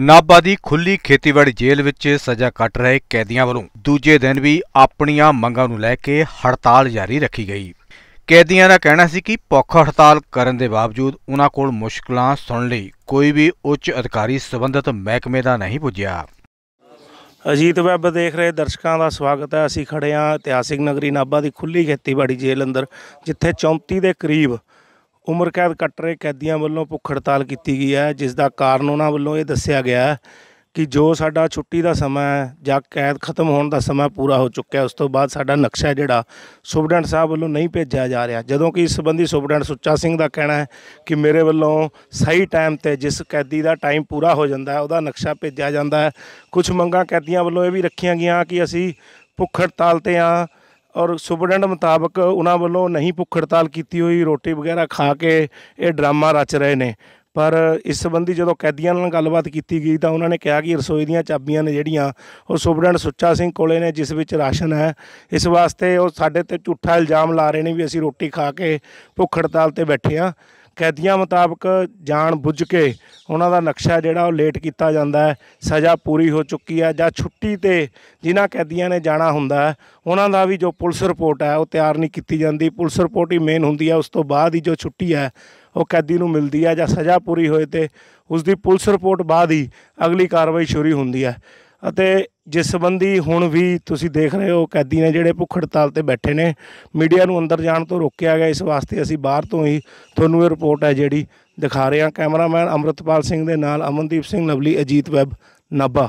ਨਾਬਾ ਦੀ ਖੁੱਲੀ ਖੇਤੀਬਾੜੀ ਜੇਲ੍ਹ ਵਿੱਚ ਸਜ਼ਾ ਕੱਟ ਰਹੇ ਕੈਦੀਆਂ ਵੱਲੋਂ ਦੂਜੇ ਦਿਨ ਵੀ ਆਪਣੀਆਂ ਮੰਗਾਂ ਨੂੰ ਲੈ ਕੇ ਹੜਤਾਲ ਜਾਰੀ ਰੱਖੀ ਗਈ। ਕੈਦੀਆਂ ਦਾ ਕਹਿਣਾ ਸੀ ਕਿ ਭੁੱਖ ਹੜਤਾਲ ਕਰਨ ਦੇ ਬਾਵਜੂਦ ਉਹਨਾਂ ਕੋਲ ਮੁਸ਼ਕਲਾਂ ਸੁਣ ਲਈ ਕੋਈ ਵੀ ਉੱਚ ਅਧਿਕਾਰੀ ਸਬੰਧਤ ਮਹਿਕਮੇ ਦਾ ਨਹੀਂ ਪੁੱਜਿਆ। ਅਜੀਤ ਵੈਬ ਦੇਖ ਰਹੇ ਦਰਸ਼ਕਾਂ ਦਾ ਸਵਾਗਤ ਹੈ ਅਸੀਂ ਖੜੇ ਹਾਂ ਇਤਿਹਾਸਿਕ ਨਗਰੀ ਨਾਬਾ ਦੀ ਖੁੱਲੀ ਖੇਤੀਬਾੜੀ ਜੇਲ੍ਹ ਅੰਦਰ ਜਿੱਥੇ 34 ਦੇ ਕਰੀਬ ਉਮਰ ਕੈਦ ਕੱਟ ਰਹੇ ਕੈਦੀਆਂ ਵੱਲੋਂ ਭੁੱਖ ਹੜਤਾਲ ਕੀਤੀ ਗਈ ਹੈ ਜਿਸ ਦਾ ਕਾਰਨ ਉਹਨਾਂ ਵੱਲੋਂ ਇਹ ਦੱਸਿਆ ਗਿਆ ਹੈ ਕਿ ਜੋ ਸਾਡਾ ਛੁੱਟੀ ਦਾ ਸਮਾਂ ਹੈ ਜਾਂ ਕੈਦ ਖਤਮ ਹੋਣ ਦਾ ਸਮਾਂ ਪੂਰਾ ਹੋ ਚੁੱਕਿਆ ਉਸ ਤੋਂ ਬਾਅਦ ਸਾਡਾ ਨਕਸ਼ਾ ਜਿਹੜਾ ਸੁਪਰਡੈਂਟ ਸਾਹਿਬ ਵੱਲੋਂ ਨਹੀਂ ਭੇਜਿਆ ਜਾ ਰਿਹਾ ਜਦੋਂ ਕਿ ਇਸ ਸੰਬੰਧੀ ਸੁਪਰਡੈਂਟ ਸੁੱਚਾ ਸਿੰਘ ਦਾ ਕਹਿਣਾ ਹੈ ਕਿ ਮੇਰੇ ਵੱਲੋਂ ਸਹੀ ਟਾਈਮ ਤੇ ਜਿਸ ਕੈਦੀ ਦਾ ਟਾਈਮ ਪੂਰਾ ਹੋ ਜਾਂਦਾ ਹੈ ਉਹਦਾ ਨਕਸ਼ਾ ਭੇਜਿਆ ਜਾਂਦਾ ਹੈ ਕੁਝ ਮੰਗਾਂ ਕੈਦੀਆਂ ਵੱਲੋਂ ਇਹ ਵੀ ਰੱਖੀਆਂ ਗਈਆਂ ਕਿ ਅਸੀਂ ਭੁੱਖ ਹੜਤਾਲ ਤੇ ਆ ਔਰ ਸੁਪਰਡੈਂਟ ਮੁਤਾਬਕ ਉਹਨਾਂ ਵੱਲੋਂ ਨਹੀਂ ਭੁੱਖ ਹੜਤਾਲ ਕੀਤੀ ਹੋਈ ਰੋਟੀ ਵਗੈਰਾ ਖਾ ਕੇ ਇਹ ਡਰਾਮਾ ਰਚ ਰਹੇ ਨੇ ਪਰ ਇਸ ਸੰਬੰਧੀ ਜਦੋਂ ਕੈਦੀਆਂ ਨਾਲ ਗੱਲਬਾਤ ਕੀਤੀ ਗਈ ਤਾਂ ਉਹਨਾਂ ਨੇ ਕਿਹਾ ਕਿ ਰਸੋਈ ਦੀਆਂ ਚਾਬੀਆਂ ਨੇ ਜਿਹੜੀਆਂ ਉਹ ਸੁਪਰਡੈਂਟ ਸੁੱਚਾ ਸਿੰਘ ਕੋਲੇ ਨੇ ਜਿਸ ਵਿੱਚ ਰਾਸ਼ਨ ਹੈ ਇਸ ਵਾਸਤੇ ਉਹ ਸਾਡੇ ਤੇ ਝੂਠਾ ਇਲਜ਼ਾਮ ਲਾ ਰਹੇ ਨੇ ਵੀ ਅਸੀਂ ਰੋਟੀ ਖਾ ਕੇ ਭੁੱਖ ਹੜਤਾਲ ਤੇ ਬੈਠੇ ਆ ਕੈਦੀਆਂ ਮੁਤਾਬਕ ਜਾਣ ਬੁੱਝ ਕੇ ਉਹਨਾਂ ਦਾ ਨਕਸ਼ਾ ਜਿਹੜਾ ਉਹ ਲੇਟ ਕੀਤਾ ਜਾਂਦਾ ਹੈ ਸਜ਼ਾ ਪੂਰੀ ਹੋ ਚੁੱਕੀ ਹੈ ਜਾਂ ਛੁੱਟੀ ਤੇ ਜਿਨ੍ਹਾਂ ਕੈਦੀਆਂ ਨੇ ਜਾਣਾ ਹੁੰਦਾ ਹੈ ਉਹਨਾਂ ਦਾ ਵੀ ਜੋ ਪੁਲਿਸ ਰਿਪੋਰਟ ਹੈ ਉਹ ਤਿਆਰ ਨਹੀਂ ਕੀਤੀ ਜਾਂਦੀ ਪੁਲਿਸ ਰਿਪੋਰਟ ਹੀ ਮੇਨ ਹੁੰਦੀ ਹੈ ਉਸ ਤੋਂ ਬਾਅਦ ਹੀ ਜੋ ਛੁੱਟੀ ਹੈ ਉਹ ਕੈਦੀ ਨੂੰ ਮਿਲਦੀ ਹੈ ਜਾਂ ਸਜ਼ਾ ਪੂਰੀ ਹੋਏ ਤੇ ਉਸ ਦੀ ਪੁਲਿਸ ਰਿਪੋਰਟ ਬਾਅਦ ਹੀ ਅਗਲੀ ਕਾਰਵਾਈ ਸ਼ੁਰੂ ਹੁੰਦੀ ਹੈ ਅਤੇ ਜਿਸ ਸੰਬੰਧੀ ਹੁਣ ਵੀ ਤੁਸੀਂ ਦੇਖ ਰਹੇ ਹੋ ਕੈਦੀ ਨੇ ਜਿਹੜੇ ਭੁੱਖ ਹੜਤਾਲ ਤੇ ਬੈਠੇ ਨੇ ਮੀਡੀਆ ਨੂੰ ਅੰਦਰ ਜਾਣ ਤੋਂ ਰੋਕਿਆ ਗਿਆ ਇਸ ਵਾਸਤੇ ਅਸੀਂ ਬਾਹਰ ਤੋਂ ਹੀ ਤੁਹਾਨੂੰ ਇਹ ਰਿਪੋਰਟ ਹੈ ਜਿਹੜੀ ਦਿਖਾ ਰਹੇ ਹਾਂ ਕੈਮਰਾਮੈਨ ਅਮਰਤਪਾਲ ਸਿੰਘ ਦੇ ਨਾਲ ਅਮਨਦੀਪ ਸਿੰਘ ਲਵਲੀ ਅਜੀਤ ਵੈਬ ਨਾਬਾ